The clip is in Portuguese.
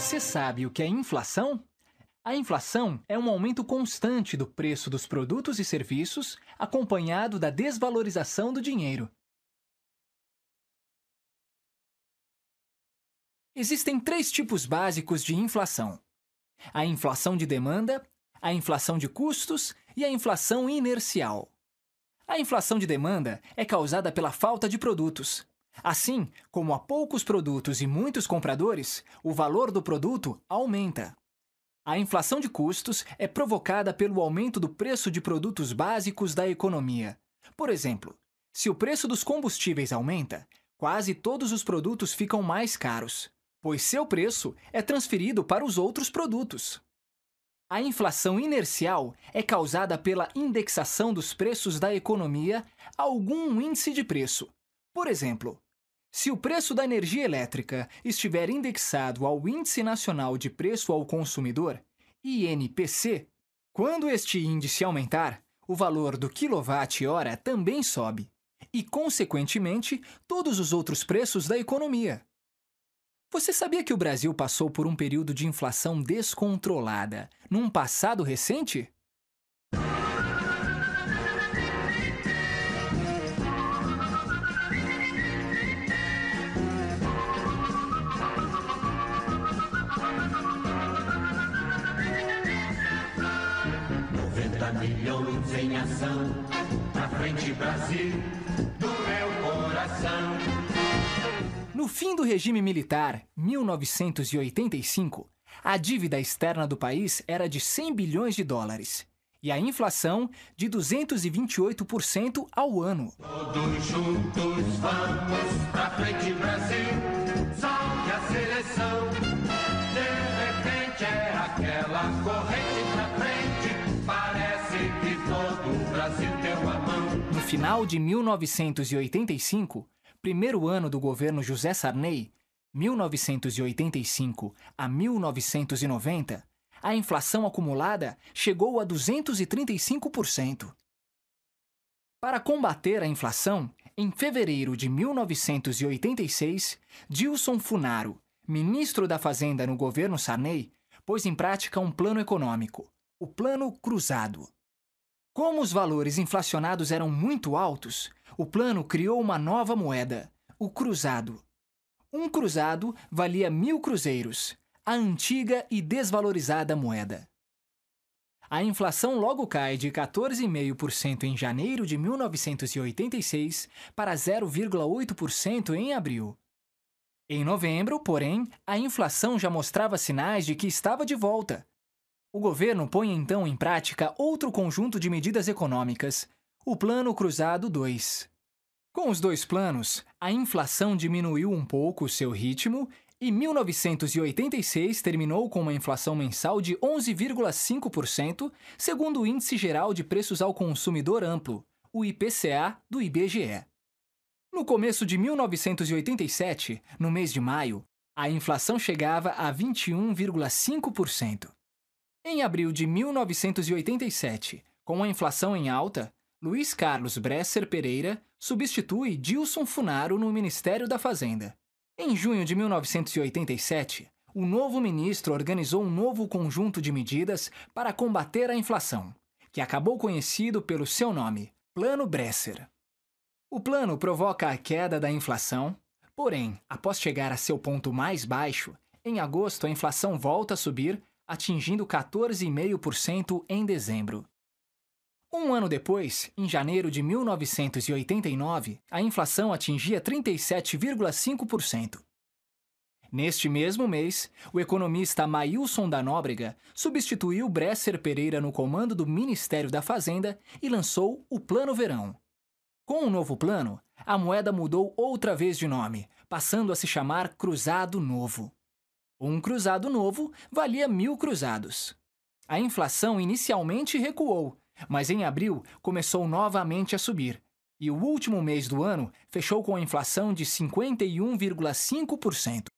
Você sabe o que é inflação? A inflação é um aumento constante do preço dos produtos e serviços, acompanhado da desvalorização do dinheiro. Existem três tipos básicos de inflação: a inflação de demanda, a inflação de custos e a inflação inercial. A inflação de demanda é causada pela falta de produtos, Assim, como há poucos produtos e muitos compradores, o valor do produto aumenta. A inflação de custos é provocada pelo aumento do preço de produtos básicos da economia. Por exemplo, se o preço dos combustíveis aumenta, quase todos os produtos ficam mais caros, pois seu preço é transferido para os outros produtos. A inflação inercial é causada pela indexação dos preços da economia a algum índice de preço. Por exemplo, se o preço da energia elétrica estiver indexado ao Índice Nacional de Preço ao Consumidor, INPC, quando este índice aumentar, o valor do quilowatt-hora também sobe, e, consequentemente, todos os outros preços da economia. Você sabia que o Brasil passou por um período de inflação descontrolada num passado recente? milhões em ação, pra frente Brasil, do meu coração. No fim do regime militar, 1985, a dívida externa do país era de 100 bilhões de dólares e a inflação de 228% ao ano. Todos juntos vamos pra frente, Brasil, salve a seleção. final de 1985, primeiro ano do governo José Sarney, 1985 a 1990, a inflação acumulada chegou a 235%. Para combater a inflação, em fevereiro de 1986, Dilson Funaro, ministro da Fazenda no governo Sarney, pôs em prática um plano econômico, o Plano Cruzado. Como os valores inflacionados eram muito altos, o plano criou uma nova moeda, o cruzado. Um cruzado valia mil cruzeiros, a antiga e desvalorizada moeda. A inflação logo cai de 14,5% em janeiro de 1986 para 0,8% em abril. Em novembro, porém, a inflação já mostrava sinais de que estava de volta, o governo põe então em prática outro conjunto de medidas econômicas, o Plano Cruzado 2. Com os dois planos, a inflação diminuiu um pouco seu ritmo e 1986 terminou com uma inflação mensal de 11,5%, segundo o Índice Geral de Preços ao Consumidor Amplo, o IPCA do IBGE. No começo de 1987, no mês de maio, a inflação chegava a 21,5%. Em abril de 1987, com a inflação em alta, Luiz Carlos Bresser Pereira substitui Dilson Funaro no Ministério da Fazenda. Em junho de 1987, o novo ministro organizou um novo conjunto de medidas para combater a inflação, que acabou conhecido pelo seu nome, Plano Bresser. O plano provoca a queda da inflação, porém, após chegar a seu ponto mais baixo, em agosto a inflação volta a subir atingindo 14,5% em dezembro. Um ano depois, em janeiro de 1989, a inflação atingia 37,5%. Neste mesmo mês, o economista Maílson da Nóbrega substituiu Bresser Pereira no comando do Ministério da Fazenda e lançou o Plano Verão. Com o novo plano, a moeda mudou outra vez de nome, passando a se chamar Cruzado Novo. Um cruzado novo valia mil cruzados. A inflação inicialmente recuou, mas em abril começou novamente a subir, e o último mês do ano fechou com a inflação de 51,5%.